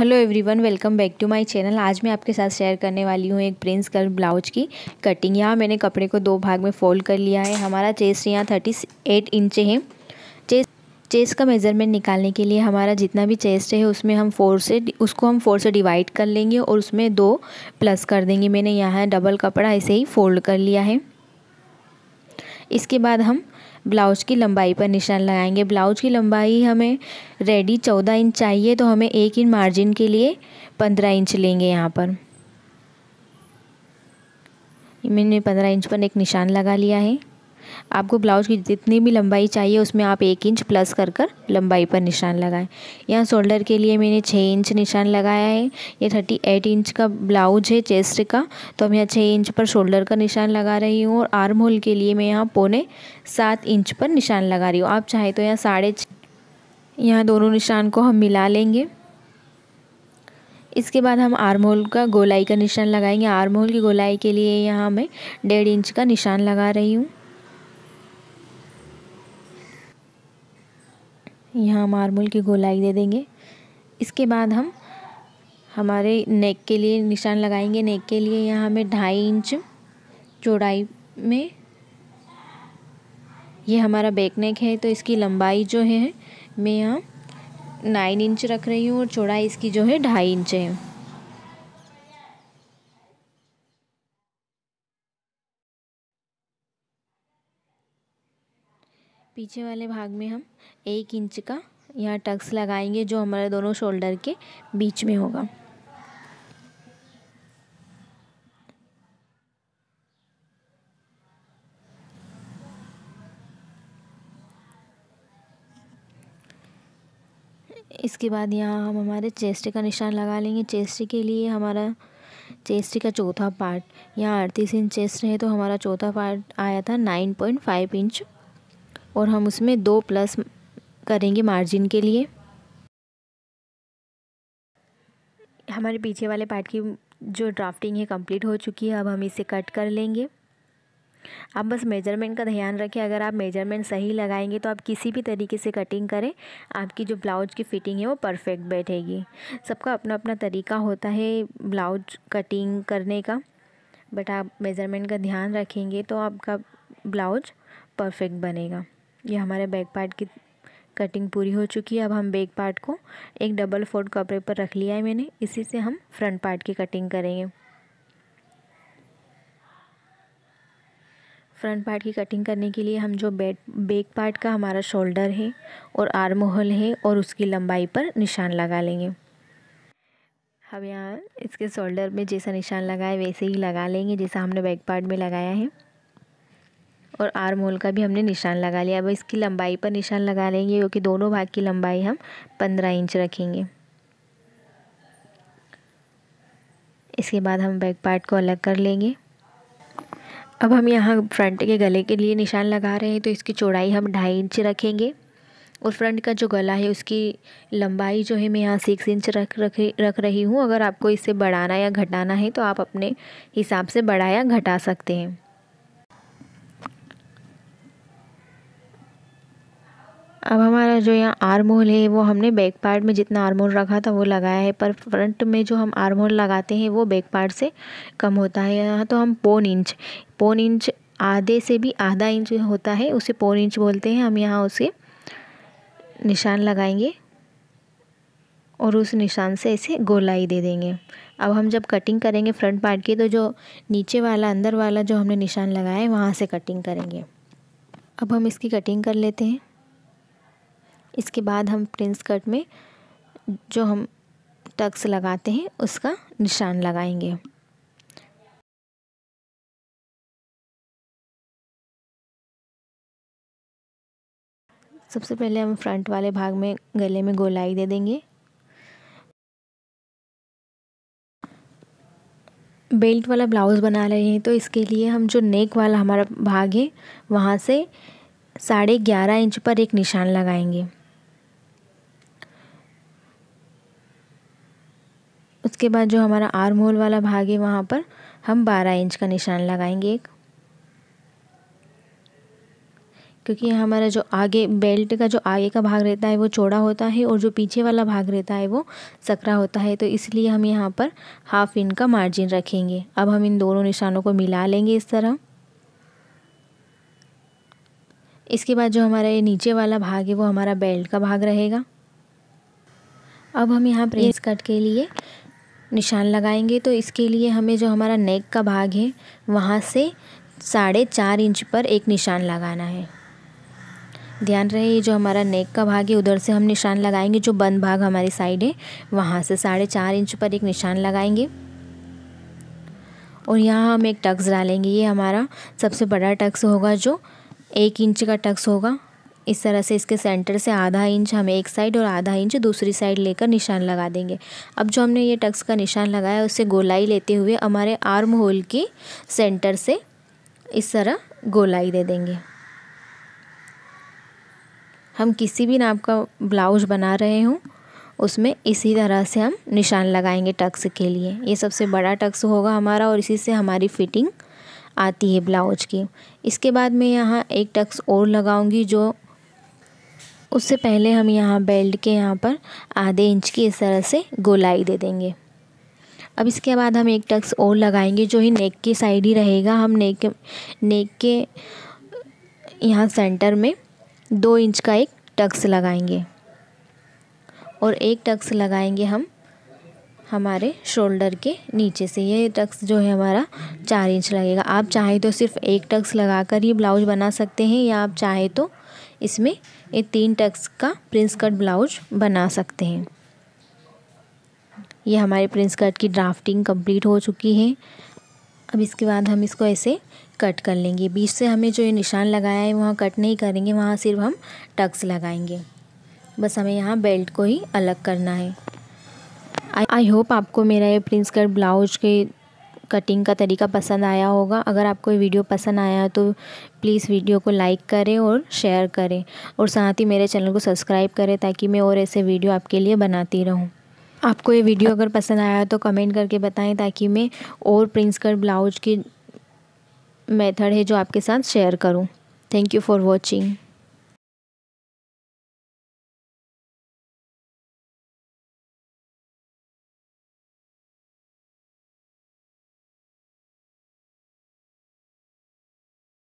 hello everyone welcome back to my channel आज मैं आपके साथ शेयर करने वाली हूँ एक प्रिंस कल ब्लाउज की कटिंग यहाँ मैंने कपड़े को दो भाग में फोल्ड कर लिया है हमारा चेस्ट यहाँ थर्टी एट इंच है चेस्ट चेस्ट का मेज़रमेंट निकालने के लिए हमारा जितना भी चेस्ट है उसमें हम फोर से उसको हम फोर से डिवाइड कर लेंगे और उसमें दो प्लस कर देंगे मैंने यहाँ डबल कपड़ा ऐसे ही फोल्ड कर लिया है इसके बाद हम ब्लाउज की लंबाई पर निशान लगाएंगे ब्लाउज की लंबाई हमें रेडी चौदह इंच चाहिए तो हमें एक इंच मार्जिन के लिए पंद्रह इंच लेंगे यहाँ पर मैंने पंद्रह इंच पर एक निशान लगा लिया है आपको ब्लाउज की जितनी भी लंबाई चाहिए उसमें आप एक इंच प्लस कर कर लंबाई पर निशान लगाएं यहाँ शोल्डर के लिए मैंने छः इंच निशान लगाया है ये थर्टी एट इंच का ब्लाउज है चेस्ट का तो हम यहाँ छः इंच पर शोल्डर का निशान लगा रही हूँ और आर्म होल के लिए मैं यहाँ पौने सात इंच पर निशान लगा रही हूँ आप चाहें तो यहाँ साढ़े यहाँ दोनों निशान को हम मिला लेंगे इसके बाद हम आर्म होल का गोलाई का निशान लगाएंगे आर्म होल की गोलाई के लिए यहाँ मैं डेढ़ इंच का निशान लगा रही हूँ यहाँ मार्बल की गोलाई दे देंगे इसके बाद हम हमारे नेक के लिए निशान लगाएंगे नेक के लिए यहाँ हमें ढाई इंच चौड़ाई में ये हमारा बैक नेक है तो इसकी लंबाई जो है मैं यहाँ नाइन इंच रख रही हूँ और चौड़ाई इसकी जो है ढाई इंच है पीछे वाले भाग में हम एक इंच का यहाँ टक्स लगाएंगे जो हमारे दोनों शोल्डर के बीच में होगा इसके बाद यहाँ हम हमारे चेस्ट का निशान लगा लेंगे चेस्ट के लिए हमारा चेस्ट का चौथा पार्ट यहाँ अड़तीस इंच चेस्ट है तो हमारा चौथा पार्ट आया था नाइन पॉइंट फाइव इंच और हम उसमें दो प्लस करेंगे मार्जिन के लिए हमारे पीछे वाले पार्ट की जो ड्राफ्टिंग है कंप्लीट हो चुकी है अब हम इसे कट कर लेंगे आप बस मेजरमेंट का ध्यान रखें अगर आप मेजरमेंट सही लगाएंगे तो आप किसी भी तरीके से कटिंग करें आपकी जो ब्लाउज की फ़िटिंग है वो परफेक्ट बैठेगी सबका अपना अपना तरीका होता है ब्लाउज कटिंग करने का बट आप मेज़रमेंट का ध्यान रखेंगे तो आपका ब्लाउज परफेक्ट बनेगा ये हमारे बैक पार्ट की कटिंग पूरी हो चुकी है अब हम बैक पार्ट को एक डबल फोल्ड कपड़े पर रख लिया है मैंने इसी से हम फ्रंट पार्ट की कटिंग करेंगे फ्रंट पार्ट की कटिंग करने के लिए हम जो बैक बैक पार्ट का हमारा शोल्डर है और आर्म होल है और उसकी लंबाई पर निशान लगा लेंगे हम यहाँ इसके शोल्डर में जैसा निशान लगाए वैसे ही लगा लेंगे जैसा हमने बैक पार्ट में लगाया है और आर्म होल का भी हमने निशान लगा लिया अब इसकी लंबाई पर निशान लगा लेंगे क्योंकि दोनों भाग की लंबाई हम पंद्रह इंच रखेंगे इसके बाद हम बैक पार्ट को अलग कर लेंगे अब हम यहाँ फ्रंट के गले के लिए निशान लगा रहे हैं तो इसकी चौड़ाई हम ढाई इंच रखेंगे और फ्रंट का जो गला है उसकी लंबाई जो है मैं यहाँ सिक्स इंच रख रख रख रही हूँ अगर आपको इसे बढ़ाना या घटाना है तो आप अपने हिसाब से बढ़ा या घटा सकते हैं अब हमारा जो यहाँ आर्म होल है वो हमने बैक पार्ट में जितना आर्म होल रखा था वो लगाया है पर फ्रंट में जो हम आर्म होल लगाते हैं वो बैक पार्ट से कम होता है यहाँ तो हम पौन इंच पौन इंच आधे से भी आधा इंच होता है उसे पौन इंच बोलते हैं हम यहाँ उसे निशान लगाएंगे और उस निशान से इसे गोलाई दे देंगे अब हम जब कटिंग करेंगे फ्रंट पार्ट की तो जो नीचे वाला अंदर वाला जो हमने निशान लगाया है वहाँ से कटिंग करेंगे अब हम इसकी कटिंग कर लेते हैं इसके बाद हम प्रिंस कट में जो हम टक्स लगाते हैं उसका निशान लगाएंगे सबसे पहले हम फ्रंट वाले भाग में गले में गोलाई दे देंगे बेल्ट वाला ब्लाउज़ बना रहे हैं तो इसके लिए हम जो नेक वाला हमारा भाग है वहाँ से साढ़े ग्यारह इंच पर एक निशान लगाएंगे उसके बाद जो हमारा आर्म होल वाला भाग है वहाँ पर हम 12 इंच का निशान लगाएंगे एक क्योंकि हमारा जो आगे बेल्ट का जो आगे का भाग रहता है वो चौड़ा होता है और जो पीछे वाला भाग रहता है वो सकरा होता है तो इसलिए हम यहाँ पर हाफ इंच का मार्जिन रखेंगे अब हम इन दोनों निशानों को मिला लेंगे इस तरह इसके बाद जो हमारा ये नीचे वाला भाग है वो हमारा बेल्ट का भाग रहेगा अब हम यहाँ प्रेस कट के लिए निशान लगाएंगे तो इसके लिए हमें जो हमारा नेक का भाग है वहाँ से साढ़े चार इंच पर एक निशान लगाना है ध्यान रहे ये जो हमारा नेक का भाग है उधर से हम निशान लगाएंगे जो बंद भाग हमारी साइड है वहाँ से साढ़े चार इंच पर एक निशान लगाएंगे और यहाँ हम एक टक्स डालेंगे ये हमारा सबसे बड़ा टक्स होगा जो एक इंच का टक्स होगा इस तरह से इसके सेंटर से आधा इंच हम एक साइड और आधा इंच दूसरी साइड लेकर निशान लगा देंगे अब जो हमने ये टक्स का निशान लगाया उससे गोलाई लेते हुए हमारे आर्म होल की सेंटर से इस तरह गोलाई दे देंगे हम किसी भी नाप का ब्लाउज बना रहे हों उसमें इसी तरह से हम निशान लगाएंगे टक्स के लिए ये सबसे बड़ा टक्स होगा हमारा और इसी से हमारी फिटिंग आती है ब्लाउज की इसके बाद मैं यहाँ एक टक्स और लगाऊंगी जो उससे पहले हम यहाँ बेल्ट के यहाँ पर आधे इंच की इस तरह से गोलाई दे देंगे अब इसके बाद हम एक टक्स और लगाएंगे जो ही नेक की साइड ही रहेगा हम नेक नेक के यहाँ सेंटर में दो इंच का एक टक्स लगाएंगे और एक टक्स लगाएंगे हम हमारे शोल्डर के नीचे से ये टक्स जो है हमारा चार इंच लगेगा आप चाहे तो सिर्फ एक टक्स लगा कर ही ब्लाउज बना सकते हैं या आप चाहे तो इसमें ये तीन टक्स का प्रिंस कट ब्लाउज बना सकते हैं ये हमारे प्रिंस कट की ड्राफ्टिंग कंप्लीट हो चुकी है अब इसके बाद हम इसको ऐसे कट कर लेंगे बीच से हमें जो ये निशान लगाया है वहाँ कट नहीं करेंगे वहाँ सिर्फ हम टक्स लगाएंगे बस हमें यहाँ बेल्ट को ही अलग करना है आई होप आपको मेरा ये प्रिंस कट ब्लाउज के कटिंग का तरीका पसंद आया होगा अगर आपको ये वीडियो पसंद आया तो प्लीज़ वीडियो को लाइक करें और शेयर करें और साथ ही मेरे चैनल को सब्सक्राइब करें ताकि मैं और ऐसे वीडियो आपके लिए बनाती रहूँ आपको ये वीडियो अगर पसंद आया तो कमेंट करके बताएं ताकि मैं और प्रिंस कट ब्लाउज की मेथड है जो आपके साथ शेयर करूं थैंक यू फॉर वॉचिंग